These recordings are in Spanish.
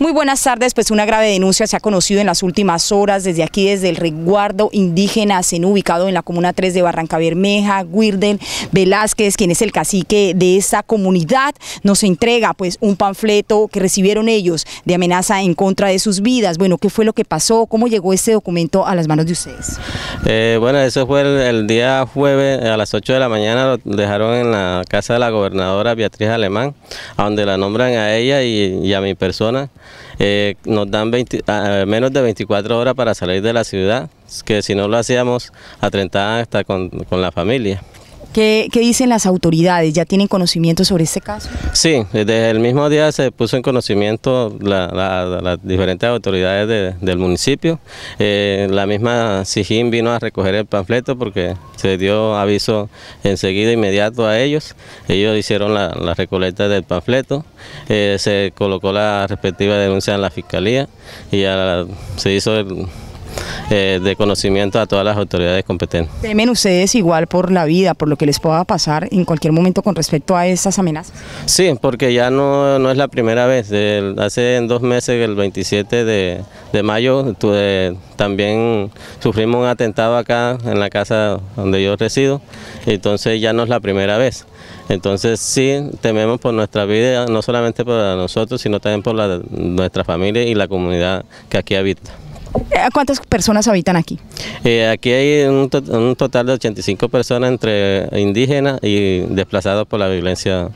Muy buenas tardes, pues una grave denuncia se ha conocido en las últimas horas desde aquí, desde el reguardo indígena Zenú, ubicado en la comuna 3 de Barranca Bermeja, Guirden Velázquez, quien es el cacique de esa comunidad, nos entrega pues un panfleto que recibieron ellos de amenaza en contra de sus vidas. Bueno, ¿qué fue lo que pasó? ¿Cómo llegó este documento a las manos de ustedes? Eh, bueno, eso fue el, día jueves a las 8 de la mañana, lo dejaron en la casa de la gobernadora Beatriz Alemán, a donde la nombran a ella y a mi persona. Eh, nos dan ah, eh, menos de 24 horas para salir de la ciudad, que si no lo hacíamos, atrentada hasta con la familia. ¿Qué, dicen las autoridades? ¿Ya tienen conocimiento sobre este caso? Sí, desde el mismo día se puso en conocimiento las diferentes autoridades del municipio. Eh, la misma Sijín vino a recoger el panfleto porque se dio aviso enseguida, inmediato a ellos. Ellos hicieron la, la recolecta del panfleto, eh, se colocó la respectiva denuncia en la fiscalía y se hizo el eh, de conocimiento a todas las autoridades competentes. ¿Temen ustedes igual por la vida, por lo que les pueda pasar en cualquier momento con respecto a esas amenazas? Sí, porque ya no, es la primera vez. hace dos meses, el 27 de, mayo, también sufrimos un atentado acá en la casa donde yo resido, entonces ya no es la primera vez. Entonces sí, tememos por nuestra vida, no solamente por nosotros, sino también por la, nuestra familia y la comunidad que aquí habita. Eh, ¿Cuántas personas habitan aquí? Eh, aquí hay un, total de 85 personas entre indígenas y desplazados por la violencia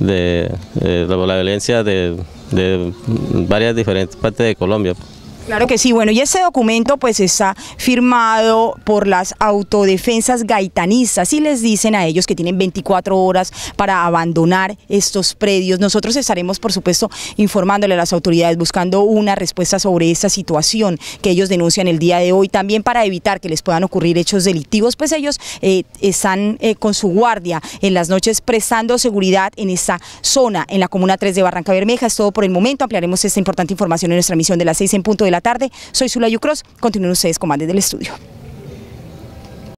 de, eh, la violencia de varias diferentes partes de Colombia. Claro que sí, bueno, y ese documento pues está firmado por las autodefensas gaitanistas y les dicen a ellos que tienen 24 horas para abandonar estos predios. Nosotros estaremos por supuesto informándole a las autoridades buscando una respuesta sobre esta situación que ellos denuncian el día de hoy, también para evitar que les puedan ocurrir hechos delictivos, pues ellos eh, están eh, con su guardia en las noches prestando seguridad en esta zona, en la Comuna 3 de Barranca Bermeja. Es todo por el momento, ampliaremos esta importante información en nuestra misión de las 6 en punto de la tarde. Soy Sula Yucros, continúen ustedes con más desde estudio.